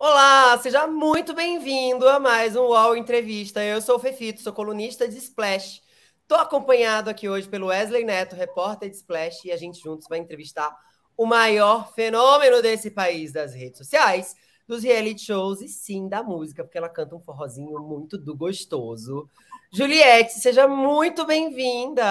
Olá, seja muito bem-vindo a mais um UOL Entrevista. Eu sou o Fefito, sou colunista de Splash. Estou acompanhado aqui hoje pelo Wesley Neto, repórter de Splash, e a gente juntos vai entrevistar o maior fenômeno desse país das redes sociais, dos reality shows e sim da música, porque ela canta um forrozinho muito do gostoso. Juliette, seja muito bem-vinda!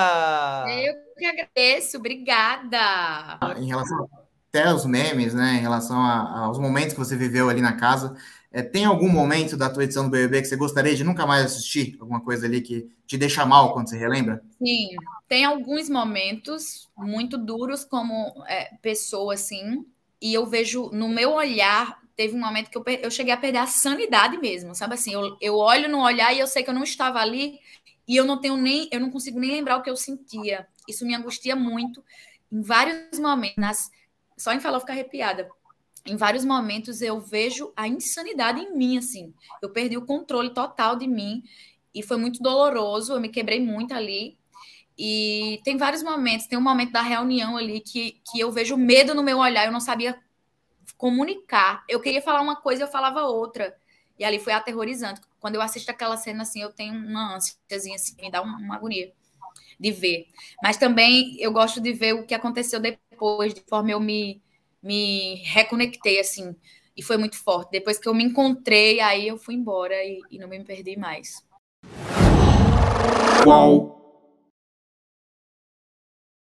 Eu que agradeço, obrigada! Em relação até os memes, né, em relação a, aos momentos que você viveu ali na casa. É, tem algum momento da tua edição do BBB que você gostaria de nunca mais assistir? Alguma coisa ali que te deixa mal quando você relembra? Sim, tem alguns momentos muito duros como é, pessoa, assim, e eu vejo no meu olhar, teve um momento que eu, eu cheguei a perder a sanidade mesmo, sabe assim? Eu, eu olho no olhar e eu sei que eu não estava ali e eu não tenho nem, eu não consigo nem lembrar o que eu sentia. Isso me angustia muito em vários momentos, nas só em falar eu fico arrepiada. Em vários momentos eu vejo a insanidade em mim, assim. Eu perdi o controle total de mim e foi muito doloroso, eu me quebrei muito ali. E tem vários momentos, tem um momento da reunião ali que, que eu vejo medo no meu olhar, eu não sabia comunicar. Eu queria falar uma coisa, eu falava outra. E ali foi aterrorizante. Quando eu assisto aquela cena assim, eu tenho uma ânsiazinha assim, me dá uma, uma agonia de ver. Mas também eu gosto de ver o que aconteceu depois, de forma eu me, me reconectei, assim, e foi muito forte. Depois que eu me encontrei, aí eu fui embora e, e não me perdi mais. Qual